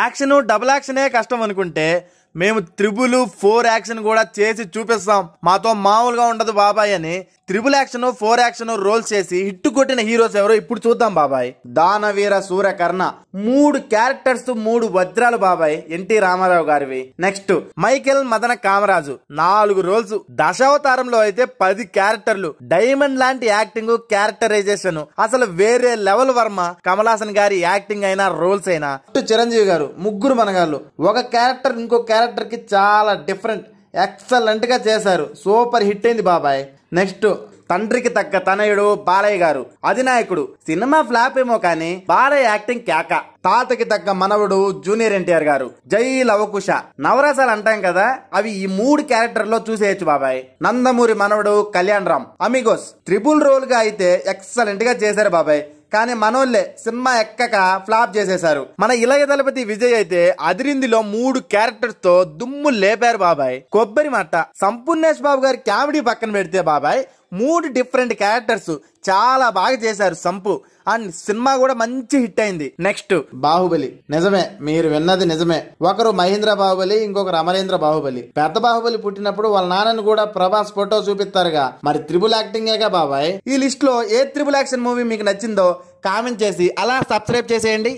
action double యాక్షనే కష్టం అనుకుంటే మేము త్రిబుల్ ఫోర్ యాక్షన్ కూడా చేసి చూపిస్తాం మాతో మామూలుగా ఉండదు బాబాయ్ అని triple action four action roles చేసి హిట్ కొట్టిన హీరోస్ ఎవరో ఇప్పుడు చూద్దాం బాబాయ్ దానవీర సూర్యకర్ణ మూడు క్యారెక్టర్స్ మూడు వజ్రాలు బాబాయ్ ఎన్టీ రామారావు గారివి నెక్స్ట్ మైకేల్ మదన కామరాజు నాలుగు రోల్స్ దశావతారంలో అయితే పది క్యారెక్టర్లు డైమండ్ లాంటి యాక్టింగ్ క్యారెక్టరైజేషన్ అసలు వేరే లెవెల్ వర్మ కమలాసన్ గారి యాక్టింగ్ అయినా రోల్స్ అయినా చిరంజీవి గారు ముగ్గురు మనగాళ్ళు ఒక క్యారెక్టర్ ఇంకో క్యారెక్టర్ కి చాలా డిఫరెంట్ ఎక్సలెంట్గా చేశారు సూపర్ హిట్ అయింది బాబాయ్ నెక్స్ట్ తండ్రికి తగ్గ తనయుడు బాలయ్య గారు అధినాయకుడు సినిమా ఫ్లాప్ ఏమో కానీ బాలయ్య యాక్టింగ్ కేక తాతకి తగ్గ మనవడు జూనియర్ ఎన్టీఆర్ గారు జై లవకుశ నవరసాలు అంటాం కదా అవి ఈ మూడు క్యారెక్టర్లో చూసేయచ్చు బాబాయ్ నందమూరి మనవడు కళ్యాణ్ రామ్ అమిగోస్ త్రిబుల్ రోల్ గా అయితే ఎక్సలెంట్ గా చేశారు బాబాయ్ కానీ మనోళ్లే సినిమా ఎక్కక ఫ్లాప్ చేసేశారు మన ఇలయ దళపతి విజయ్ అయితే అదిరిందిలో మూడు క్యారెక్టర్స్ తో దుమ్ము లేపారు బాబాయ్ కొబ్బరి మట్ట సంపూర్ణేష్ బాబు గారి కామెడీ పక్కన పెడితే బాబాయ్ మూడు డిఫరెంట్ క్యారెక్టర్స్ చాలా బాగా చేశారు సంపు అండ్ సినిమా కూడా మంచి హిట్ అయింది నెక్స్ట్ బాహుబలి నిజమే మీరు విన్నది నిజమే ఒకరు మహేంద్ర బాహుబలి ఇంకొకరు అమరేంద్ర బాహుబలి పెద్ద బాహుబలి పుట్టినప్పుడు వాళ్ళ నాన్నను కూడా ప్రభాస్ ఫోటో చూపిస్తారుగా మరి త్రిబుల్ యాక్టింగేగా బాబాయ్ ఈ లిస్ట్ లో ఏ త్రిబుల్ యాక్షన్ మూవీ మీకు నచ్చిందో కామెంట్ చేసి అలా సబ్స్క్రైబ్ చేసేయండి